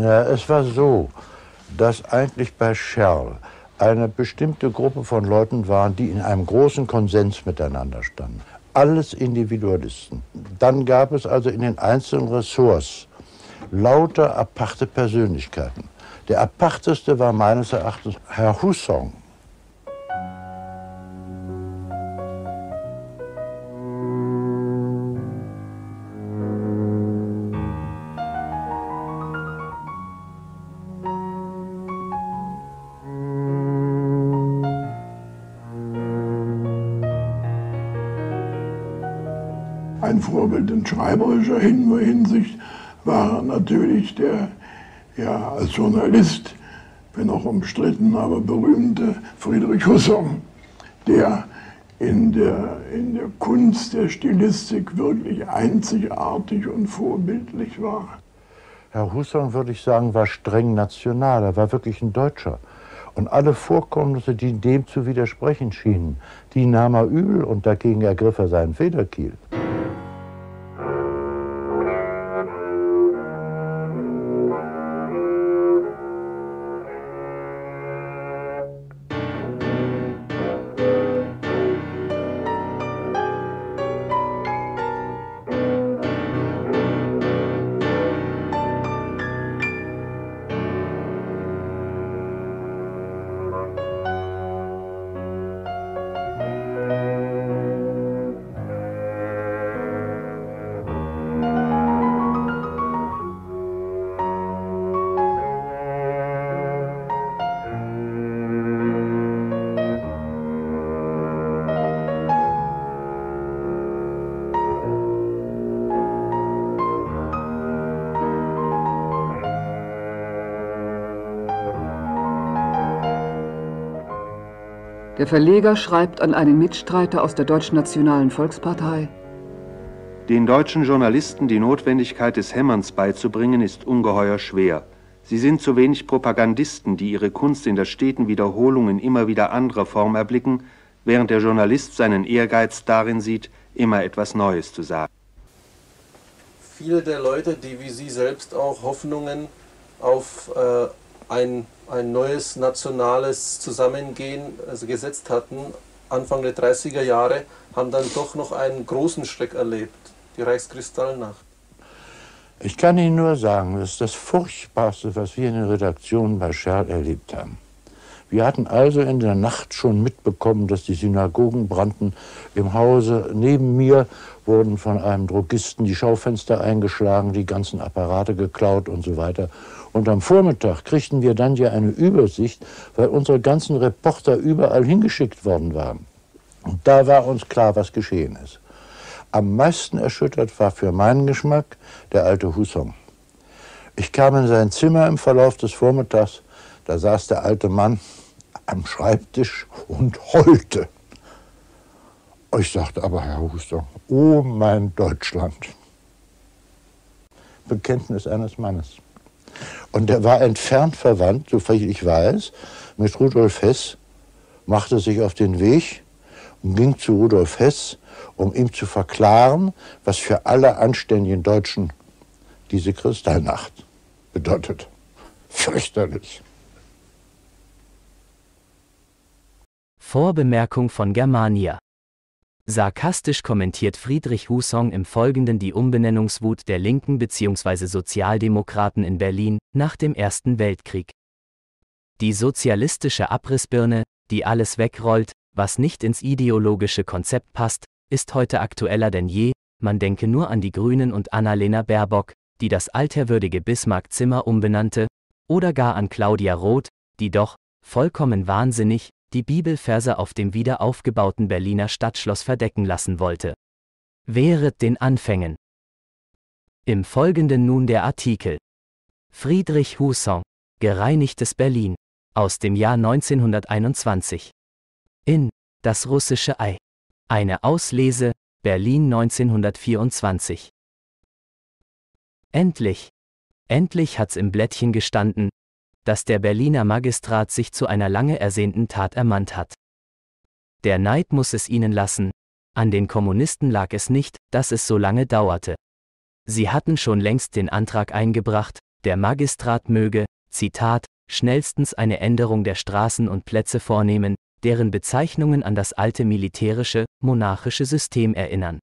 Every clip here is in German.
Ja, es war so, dass eigentlich bei Scherl eine bestimmte Gruppe von Leuten waren, die in einem großen Konsens miteinander standen. Alles Individualisten. Dann gab es also in den einzelnen Ressorts lauter aparte Persönlichkeiten. Der aparteste war meines Erachtens Herr Husson. und in schreiberischer Hinsicht war natürlich der, ja, als Journalist, wenn auch umstritten, aber berühmte Friedrich Husserl, der in der, in der Kunst der Stilistik wirklich einzigartig und vorbildlich war. Herr Husserl, würde ich sagen, war streng national, er war wirklich ein Deutscher. Und alle Vorkommnisse, die dem zu widersprechen schienen, die nahm er übel und dagegen ergriff er seinen Federkiel. Der Verleger schreibt an einen Mitstreiter aus der Deutschen Nationalen Volkspartei. Den deutschen Journalisten die Notwendigkeit des Hämmerns beizubringen, ist ungeheuer schwer. Sie sind zu wenig Propagandisten, die ihre Kunst in der steten Wiederholung in immer wieder anderer Form erblicken, während der Journalist seinen Ehrgeiz darin sieht, immer etwas Neues zu sagen. Viele der Leute, die wie Sie selbst auch Hoffnungen auf äh, ein ein neues nationales Zusammengehen also gesetzt hatten, Anfang der 30er Jahre, haben dann doch noch einen großen Schreck erlebt, die Reichskristallnacht. Ich kann Ihnen nur sagen, das ist das Furchtbarste, was wir in der Redaktion bei Scherl erlebt haben. Wir hatten also in der Nacht schon mitbekommen, dass die Synagogen brannten. Im Hause neben mir wurden von einem Drogisten die Schaufenster eingeschlagen, die ganzen Apparate geklaut und so weiter. Und am Vormittag kriegten wir dann ja eine Übersicht, weil unsere ganzen Reporter überall hingeschickt worden waren. Und da war uns klar, was geschehen ist. Am meisten erschüttert war für meinen Geschmack der alte Husong. Ich kam in sein Zimmer im Verlauf des Vormittags, da saß der alte Mann am Schreibtisch und heulte. Ich sagte aber, Herr Huster, oh mein Deutschland. Bekenntnis eines Mannes. Und er war entfernt verwandt, soviel ich weiß, mit Rudolf Hess, machte sich auf den Weg und ging zu Rudolf Hess, um ihm zu verklaren, was für alle anständigen Deutschen diese Kristallnacht bedeutet. Fürchterlich. Vorbemerkung von Germania. Sarkastisch kommentiert Friedrich Husong im Folgenden die Umbenennungswut der Linken bzw. Sozialdemokraten in Berlin nach dem Ersten Weltkrieg. Die sozialistische Abrissbirne, die alles wegrollt, was nicht ins ideologische Konzept passt, ist heute aktueller denn je, man denke nur an die Grünen und Annalena Baerbock, die das alterwürdige Bismarck-Zimmer umbenannte, oder gar an Claudia Roth, die doch, vollkommen wahnsinnig, die Bibelverse auf dem wiederaufgebauten Berliner Stadtschloss verdecken lassen wollte. Wehret den Anfängen. Im Folgenden nun der Artikel. Friedrich Husson, Gereinigtes Berlin, aus dem Jahr 1921. In Das russische Ei. Eine Auslese, Berlin 1924. Endlich. Endlich hat's im Blättchen gestanden, dass der Berliner Magistrat sich zu einer lange ersehnten Tat ermannt hat. Der Neid muss es ihnen lassen, an den Kommunisten lag es nicht, dass es so lange dauerte. Sie hatten schon längst den Antrag eingebracht, der Magistrat möge, Zitat, schnellstens eine Änderung der Straßen und Plätze vornehmen, deren Bezeichnungen an das alte militärische, monarchische System erinnern.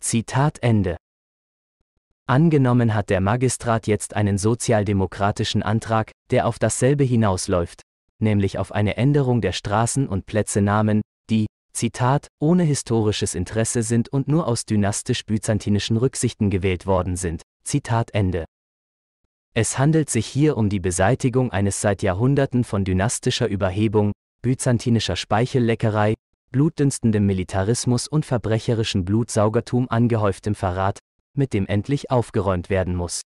Zitat Ende. Angenommen hat der Magistrat jetzt einen sozialdemokratischen Antrag, der auf dasselbe hinausläuft, nämlich auf eine Änderung der Straßen und Plätzenamen, die, Zitat, ohne historisches Interesse sind und nur aus dynastisch-byzantinischen Rücksichten gewählt worden sind. Zitat Ende. Es handelt sich hier um die Beseitigung eines seit Jahrhunderten von dynastischer Überhebung, byzantinischer Speichelleckerei, blutdünstendem Militarismus und verbrecherischem Blutsaugertum angehäuftem Verrat, mit dem endlich aufgeräumt werden muss.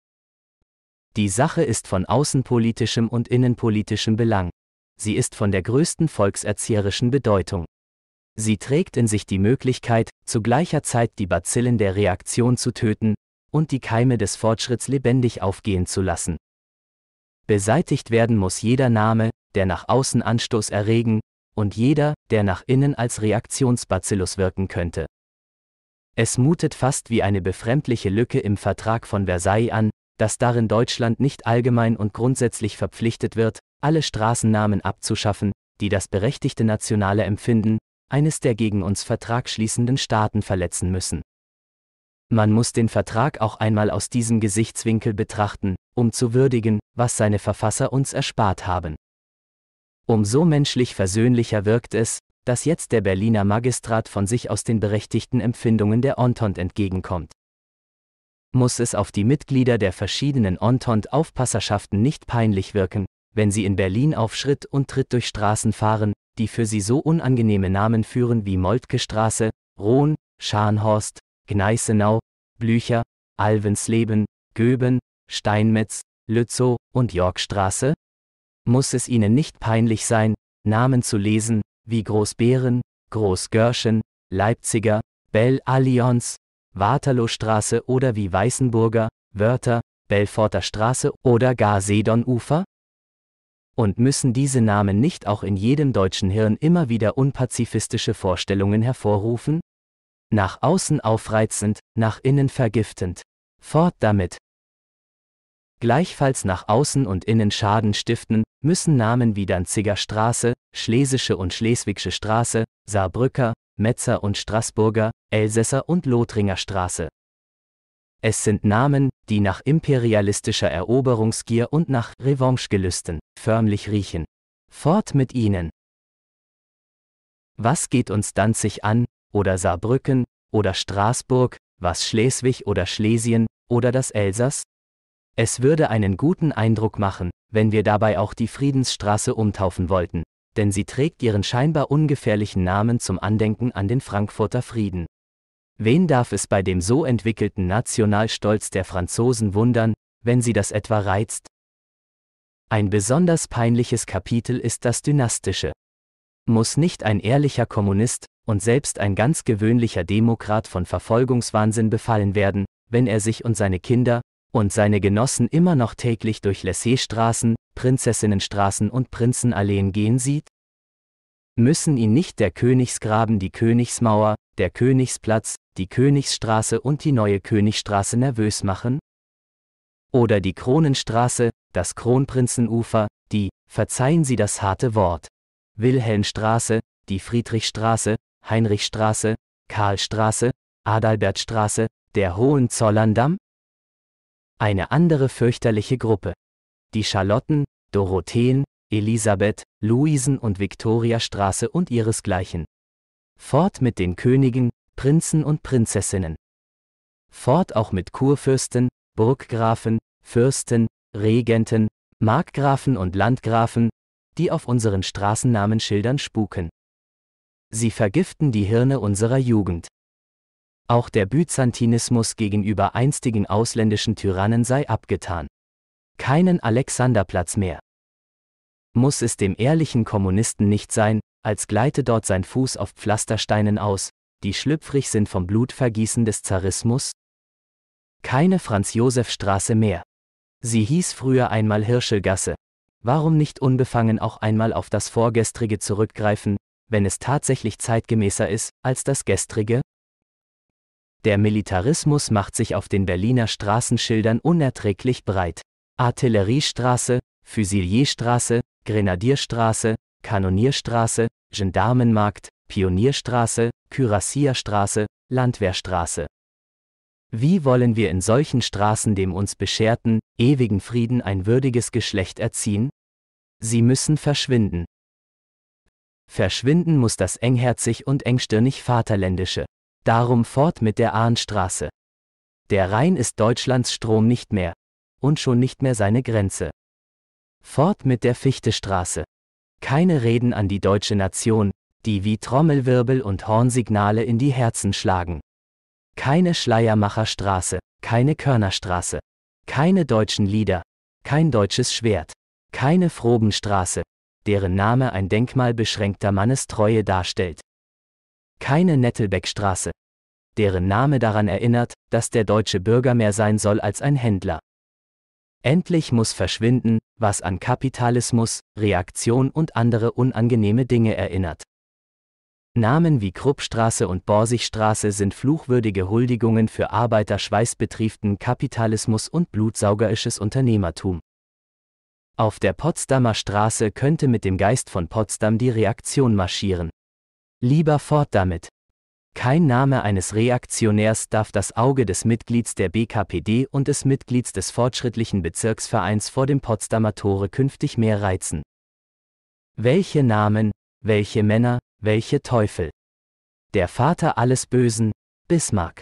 Die Sache ist von außenpolitischem und innenpolitischem Belang. Sie ist von der größten volkserzieherischen Bedeutung. Sie trägt in sich die Möglichkeit, zu gleicher Zeit die Bazillen der Reaktion zu töten und die Keime des Fortschritts lebendig aufgehen zu lassen. Beseitigt werden muss jeder Name, der nach außen Anstoß erregen, und jeder, der nach innen als Reaktionsbazillus wirken könnte. Es mutet fast wie eine befremdliche Lücke im Vertrag von Versailles an, dass darin Deutschland nicht allgemein und grundsätzlich verpflichtet wird, alle Straßennamen abzuschaffen, die das berechtigte nationale Empfinden eines der gegen uns Vertrag schließenden Staaten verletzen müssen. Man muss den Vertrag auch einmal aus diesem Gesichtswinkel betrachten, um zu würdigen, was seine Verfasser uns erspart haben. Umso menschlich versöhnlicher wirkt es, dass jetzt der Berliner Magistrat von sich aus den berechtigten Empfindungen der Entente entgegenkommt. Muss es auf die Mitglieder der verschiedenen Entente-Aufpasserschaften nicht peinlich wirken, wenn sie in Berlin auf Schritt und Tritt durch Straßen fahren, die für sie so unangenehme Namen führen wie Moltke-Straße, Rohn, Scharnhorst, Gneisenau, Blücher, Alvensleben, Göben, Steinmetz, Lützow und Yorkstraße? Muss es ihnen nicht peinlich sein, Namen zu lesen, wie Großbären, Großgörschen, Leipziger, Belle Allianz, Waterloostraße oder wie Weißenburger, Wörther, Belforter Straße oder gar Sedonufer? Und müssen diese Namen nicht auch in jedem deutschen Hirn immer wieder unpazifistische Vorstellungen hervorrufen? Nach außen aufreizend, nach innen vergiftend. Fort damit. Gleichfalls nach außen und innen Schaden stiften, müssen Namen wie Danziger Straße, Schlesische und Schleswigsche Straße, Saarbrücker, Metzer und Straßburger, Elsässer und Lothringer Straße. Es sind Namen, die nach imperialistischer Eroberungsgier und nach Revanchegelüsten förmlich riechen. Fort mit ihnen! Was geht uns Danzig an, oder Saarbrücken, oder Straßburg, was Schleswig oder Schlesien, oder das Elsass? Es würde einen guten Eindruck machen, wenn wir dabei auch die Friedensstraße umtaufen wollten, denn sie trägt ihren scheinbar ungefährlichen Namen zum Andenken an den Frankfurter Frieden. Wen darf es bei dem so entwickelten Nationalstolz der Franzosen wundern, wenn sie das etwa reizt? Ein besonders peinliches Kapitel ist das Dynastische. Muss nicht ein ehrlicher Kommunist und selbst ein ganz gewöhnlicher Demokrat von Verfolgungswahnsinn befallen werden, wenn er sich und seine Kinder, und seine Genossen immer noch täglich durch Laissez-Straßen, Prinzessinnenstraßen und Prinzenalleen gehen sieht? Müssen ihn nicht der Königsgraben, die Königsmauer, der Königsplatz, die Königsstraße und die neue Königstraße nervös machen? Oder die Kronenstraße, das Kronprinzenufer, die, verzeihen Sie das harte Wort, Wilhelmstraße, die Friedrichstraße, Heinrichstraße, Karlstraße, Adalbertstraße, der Hohenzollerndamm? Eine andere fürchterliche Gruppe. Die Charlotten, Dorotheen, Elisabeth, Luisen und Viktoriastraße und ihresgleichen. Fort mit den Königen, Prinzen und Prinzessinnen. Fort auch mit Kurfürsten, Burggrafen, Fürsten, Regenten, Markgrafen und Landgrafen, die auf unseren Straßennamenschildern spuken. Sie vergiften die Hirne unserer Jugend. Auch der Byzantinismus gegenüber einstigen ausländischen Tyrannen sei abgetan. Keinen Alexanderplatz mehr. Muss es dem ehrlichen Kommunisten nicht sein, als gleite dort sein Fuß auf Pflastersteinen aus, die schlüpfrig sind vom Blutvergießen des Zarismus? Keine Franz-Josef-Straße mehr. Sie hieß früher einmal Hirschelgasse. Warum nicht unbefangen auch einmal auf das Vorgestrige zurückgreifen, wenn es tatsächlich zeitgemäßer ist als das Gestrige? Der Militarismus macht sich auf den Berliner Straßenschildern unerträglich breit. Artilleriestraße, Fusilierstraße, Grenadierstraße, Kanonierstraße, Gendarmenmarkt, Pionierstraße, Kürassierstraße, Landwehrstraße. Wie wollen wir in solchen Straßen dem uns bescherten, ewigen Frieden ein würdiges Geschlecht erziehen? Sie müssen verschwinden. Verschwinden muss das engherzig und engstirnig Vaterländische. Darum fort mit der Ahnstraße. Der Rhein ist Deutschlands Strom nicht mehr. Und schon nicht mehr seine Grenze. Fort mit der Fichtestraße. Keine Reden an die deutsche Nation, die wie Trommelwirbel und Hornsignale in die Herzen schlagen. Keine Schleiermacherstraße, keine Körnerstraße. Keine deutschen Lieder, kein deutsches Schwert. Keine Frobenstraße, deren Name ein Denkmal beschränkter Mannestreue darstellt keine Nettelbeckstraße, deren Name daran erinnert, dass der deutsche Bürger mehr sein soll als ein Händler. Endlich muss verschwinden, was an Kapitalismus, Reaktion und andere unangenehme Dinge erinnert. Namen wie Kruppstraße und Borsigstraße sind fluchwürdige Huldigungen für Arbeiterschweißbetrieften Kapitalismus und blutsaugerisches Unternehmertum. Auf der Potsdamer Straße könnte mit dem Geist von Potsdam die Reaktion marschieren. Lieber fort damit. Kein Name eines Reaktionärs darf das Auge des Mitglieds der BKPD und des Mitglieds des Fortschrittlichen Bezirksvereins vor dem Potsdamer Tore künftig mehr reizen. Welche Namen, welche Männer, welche Teufel. Der Vater alles Bösen, Bismarck.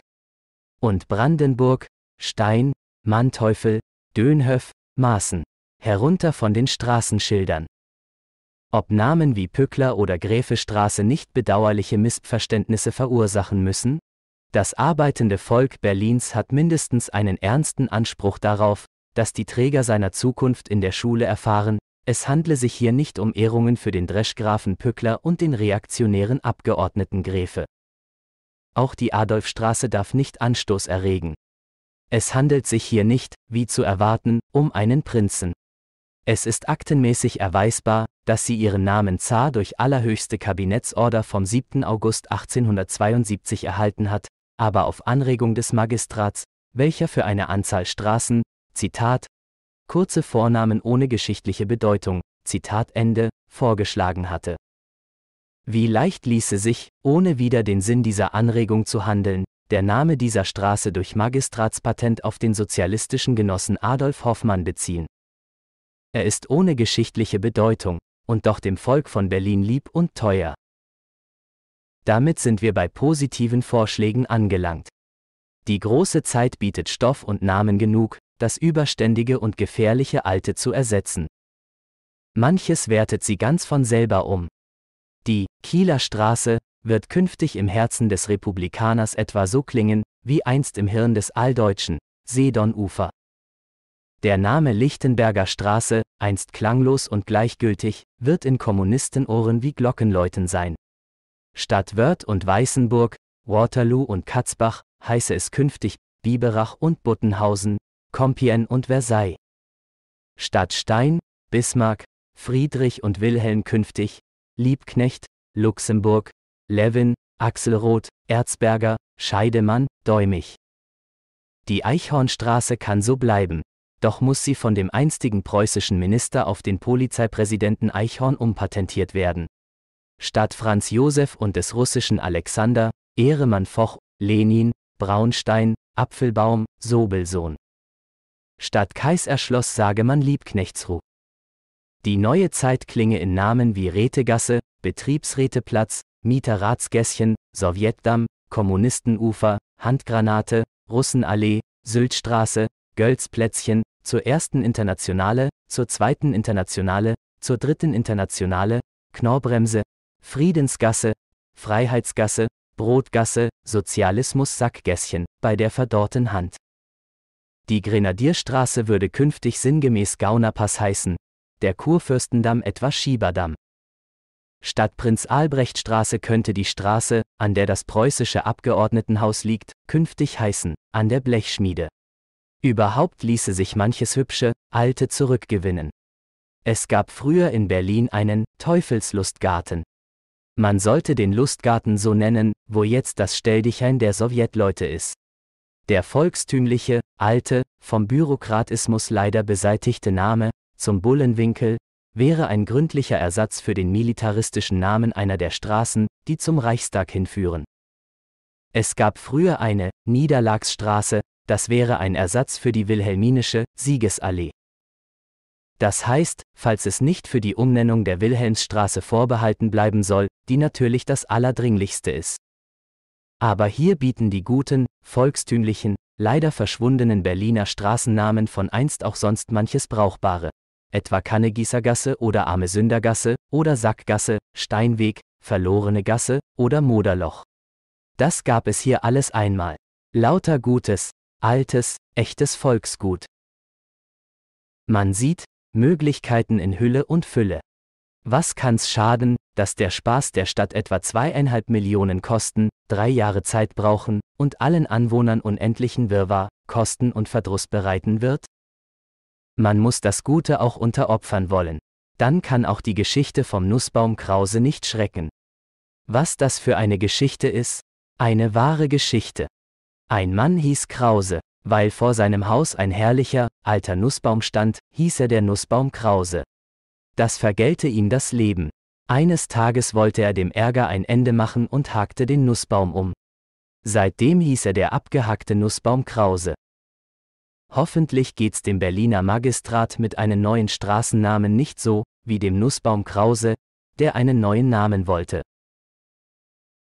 Und Brandenburg, Stein, Manteuffel, Dönhöf, Maßen. Herunter von den Straßenschildern ob Namen wie Pückler oder Gräfestraße nicht bedauerliche Missverständnisse verursachen müssen? Das arbeitende Volk Berlins hat mindestens einen ernsten Anspruch darauf, dass die Träger seiner Zukunft in der Schule erfahren, es handle sich hier nicht um Ehrungen für den Dreschgrafen Pückler und den reaktionären Abgeordneten Gräfe. Auch die Adolfstraße darf nicht Anstoß erregen. Es handelt sich hier nicht, wie zu erwarten, um einen Prinzen. Es ist aktenmäßig erweisbar, dass sie ihren Namen Zar durch allerhöchste Kabinettsorder vom 7. August 1872 erhalten hat, aber auf Anregung des Magistrats, welcher für eine Anzahl Straßen, Zitat, kurze Vornamen ohne geschichtliche Bedeutung, Zitat Ende, vorgeschlagen hatte. Wie leicht ließe sich, ohne wieder den Sinn dieser Anregung zu handeln, der Name dieser Straße durch Magistratspatent auf den sozialistischen Genossen Adolf Hoffmann beziehen. Er ist ohne geschichtliche Bedeutung und doch dem Volk von Berlin lieb und teuer. Damit sind wir bei positiven Vorschlägen angelangt. Die große Zeit bietet Stoff und Namen genug, das überständige und gefährliche Alte zu ersetzen. Manches wertet sie ganz von selber um. Die Kieler Straße wird künftig im Herzen des Republikaners etwa so klingen, wie einst im Hirn des Alldeutschen, Sedonufer. Der Name Lichtenberger Straße, einst klanglos und gleichgültig, wird in Kommunistenohren wie Glockenläuten sein. Statt Wörth und Weißenburg, Waterloo und Katzbach, heiße es künftig Biberach und Buttenhausen, Compiègne und Versailles. Statt Stein, Bismarck, Friedrich und Wilhelm künftig Liebknecht, Luxemburg, Levin, Axelrod, Erzberger, Scheidemann, Däumig. Die Eichhornstraße kann so bleiben, doch muss sie von dem einstigen preußischen Minister auf den Polizeipräsidenten Eichhorn umpatentiert werden. Statt Franz Josef und des russischen Alexander, Ehremann Foch, Lenin, Braunstein, Apfelbaum, Sobelsohn. Statt Kaiserschloss sage man Liebknechtsruh. Die neue Zeit klinge in Namen wie Rätegasse, Betriebsräteplatz, Mieterratsgässchen, Sowjetdamm, Kommunistenufer, Handgranate, Russenallee, Syltstraße, Gölz Plätzchen, zur ersten Internationale, zur zweiten Internationale, zur dritten Internationale, Knorbremse, Friedensgasse, Freiheitsgasse, Brotgasse, Sozialismus Sackgässchen, bei der verdorrten Hand. Die Grenadierstraße würde künftig sinngemäß Gaunerpass heißen, der Kurfürstendamm etwa Schieberdamm. Statt Prinz-Albrecht-Straße könnte die Straße, an der das preußische Abgeordnetenhaus liegt, künftig heißen, an der Blechschmiede. Überhaupt ließe sich manches Hübsche, Alte zurückgewinnen. Es gab früher in Berlin einen Teufelslustgarten. Man sollte den Lustgarten so nennen, wo jetzt das Stelldichein der Sowjetleute ist. Der volkstümliche, alte, vom Bürokratismus leider beseitigte Name, zum Bullenwinkel, wäre ein gründlicher Ersatz für den militaristischen Namen einer der Straßen, die zum Reichstag hinführen. Es gab früher eine Niederlagsstraße, das wäre ein Ersatz für die wilhelminische Siegesallee. Das heißt, falls es nicht für die Umnennung der Wilhelmsstraße vorbehalten bleiben soll, die natürlich das Allerdringlichste ist. Aber hier bieten die guten, volkstümlichen, leider verschwundenen Berliner Straßennamen von einst auch sonst manches Brauchbare, etwa Kannegießergasse oder Arme Sündergasse oder Sackgasse, Steinweg, Verlorene Gasse oder Moderloch. Das gab es hier alles einmal. Lauter Gutes, altes, echtes Volksgut. Man sieht Möglichkeiten in Hülle und Fülle. Was kann's schaden, dass der Spaß der Stadt etwa zweieinhalb Millionen Kosten, drei Jahre Zeit brauchen und allen Anwohnern unendlichen Wirrwarr, Kosten und Verdruss bereiten wird? Man muss das Gute auch unteropfern wollen. Dann kann auch die Geschichte vom Nussbaum Krause nicht schrecken. Was das für eine Geschichte ist? Eine wahre Geschichte. Ein Mann hieß Krause, weil vor seinem Haus ein herrlicher, alter Nussbaum stand, hieß er der Nussbaum Krause. Das vergällte ihm das Leben. Eines Tages wollte er dem Ärger ein Ende machen und hakte den Nussbaum um. Seitdem hieß er der abgehackte Nussbaum Krause. Hoffentlich geht's dem Berliner Magistrat mit einem neuen Straßennamen nicht so, wie dem Nussbaum Krause, der einen neuen Namen wollte.